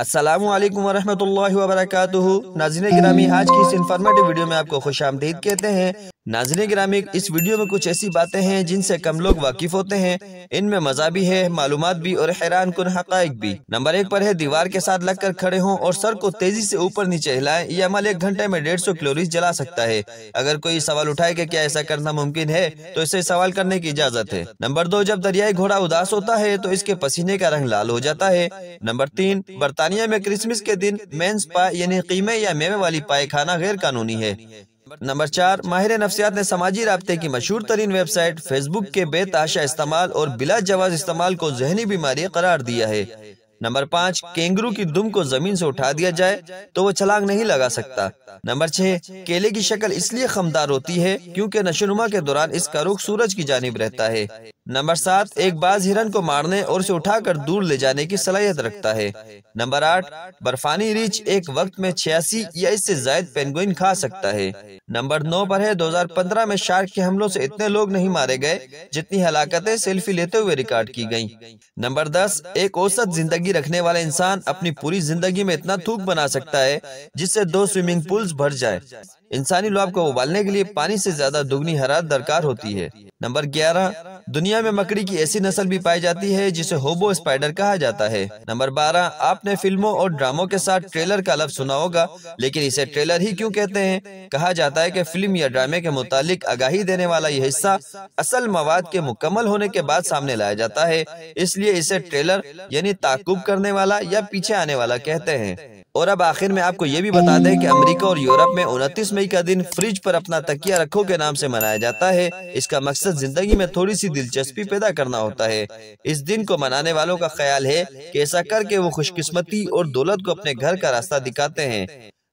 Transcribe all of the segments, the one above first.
असलम वरहमल वबरक नाजिन ग्रामी आज की इस इन्फॉर्मेटिव वीडियो में आपको खुश आमदीद कहते हैं नाजिन ग्रामी इस वीडियो में कुछ ऐसी बातें हैं जिनसे कम लोग वाकिफ होते हैं इनमें मजा भी है मालूम भी और हैरान कन हक भी नंबर एक पर है दीवार के साथ लगकर खड़े हों और सर को तेजी से ऊपर नीचे हिलाएं यह अमल एक घंटे में डेढ़ सौ क्लोरिस जला सकता है अगर कोई सवाल उठाए कि क्या ऐसा करना मुमकिन है तो इसे सवाल करने की इजाजत है नंबर दो जब दरियाई घोड़ा उदास होता है तो इसके पसीने का रंग लाल हो जाता है नंबर तीन बर्तानी बरतानिया में क्रिसमस के दिन मेन्स पाए यानी कीमे या मेवे वाली पाए खाना गैर कानूनी है नंबर चार माहिर नफसियात ने समाजी रबते की मशहूर तरीन वेबसाइट फेसबुक के बेताशा इस्तेमाल और बिला जवाज इस्तेमाल को जहनी बीमारी करार दिया है नंबर पाँच केंगरू की दुम को जमीन से उठा दिया जाए तो वो छलांग नहीं लगा सकता नंबर छह केले की शक्ल इसलिए खमदार होती है क्योंकि नशोनुमा के दौरान इसका रुख सूरज की जानब रहता है नंबर सात एक बाज हिरन को मारने और उसे उठाकर दूर ले जाने की सलाहियत रखता है नंबर आठ बर्फानी रीच एक वक्त में छियासी या इससे जायद पेंगुइन खा सकता है नंबर नौ पर है 2015 में शार्क के हमलों से इतने लोग नहीं मारे गए जितनी हलाकतें सेल्फी लेते हुए रिकॉर्ड की गयी नंबर दस एक औसत जिंदगी रखने वाला इंसान अपनी पूरी जिंदगी में इतना थूक बना सकता है जिससे दो स्विमिंग पूल्स भर जाए इंसानी लाभ को उबालने के लिए पानी से ज्यादा दुगनी हरात दरकार होती है नंबर ग्यारह दुनिया में मकड़ी की ऐसी नस्ल भी पाई जाती है जिसे होबो स्पाइडर कहा जाता है नंबर बारह आपने फिल्मों और ड्रामों के साथ ट्रेलर का लफ्ज सुना होगा लेकिन इसे ट्रेलर ही क्यों कहते हैं कहा जाता है कि फिल्म या ड्रामे के मुतालिक आगाही देने वाला यह हिस्सा असल मवाद के मुकम्मल होने के बाद सामने लाया जाता है इसलिए इसे ट्रेलर यानी ताकुब करने वाला या पीछे आने वाला कहते हैं और अब आखिर में आपको ये भी बता दें कि अमेरिका और यूरोप में 29 मई का दिन फ्रिज पर अपना तकिया रखो के नाम से मनाया जाता है इसका मकसद जिंदगी में थोड़ी सी दिलचस्पी पैदा करना होता है इस दिन को मनाने वालों का ख्याल है कि ऐसा करके वो खुशकिस्मती और दौलत को अपने घर का रास्ता दिखाते हैं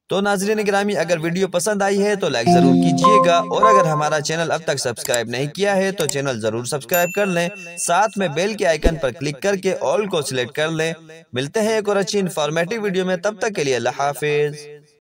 तो नाजरीन ग्रामी अगर वीडियो पसंद आई है तो लाइक जरूर कीजिएगा और अगर हमारा चैनल अब तक सब्सक्राइब नहीं किया है तो चैनल जरूर सब्सक्राइब कर लें साथ में बेल के आइकन पर क्लिक करके ऑल को सिलेक्ट कर लें मिलते हैं एक और अच्छी इन्फॉर्मेटिव वीडियो में तब तक के लिए अल्लाह हाफिज़